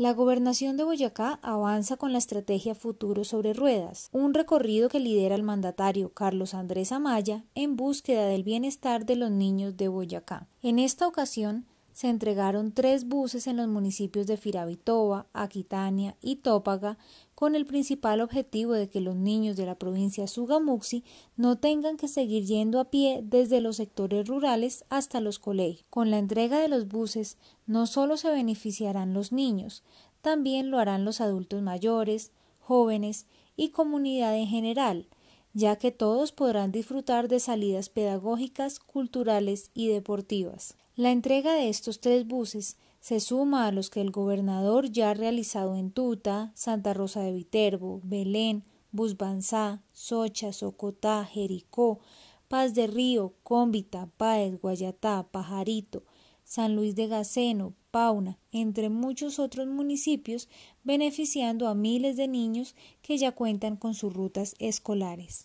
La gobernación de Boyacá avanza con la estrategia Futuro sobre Ruedas, un recorrido que lidera el mandatario Carlos Andrés Amaya en búsqueda del bienestar de los niños de Boyacá. En esta ocasión, se entregaron tres buses en los municipios de Firavitoba, Aquitania y Tópaga, con el principal objetivo de que los niños de la provincia Sugamuxi no tengan que seguir yendo a pie desde los sectores rurales hasta los colegios. Con la entrega de los buses no solo se beneficiarán los niños, también lo harán los adultos mayores, jóvenes y comunidad en general, ya que todos podrán disfrutar de salidas pedagógicas, culturales y deportivas. La entrega de estos tres buses se suma a los que el gobernador ya ha realizado en Tuta, Santa Rosa de Viterbo, Belén, Busbanzá, Socha, Socotá, Jericó, Paz de Río, Cómbita, Páez, Guayatá, Pajarito, San Luis de Gaceno, Pauna, entre muchos otros municipios, beneficiando a miles de niños que ya cuentan con sus rutas escolares.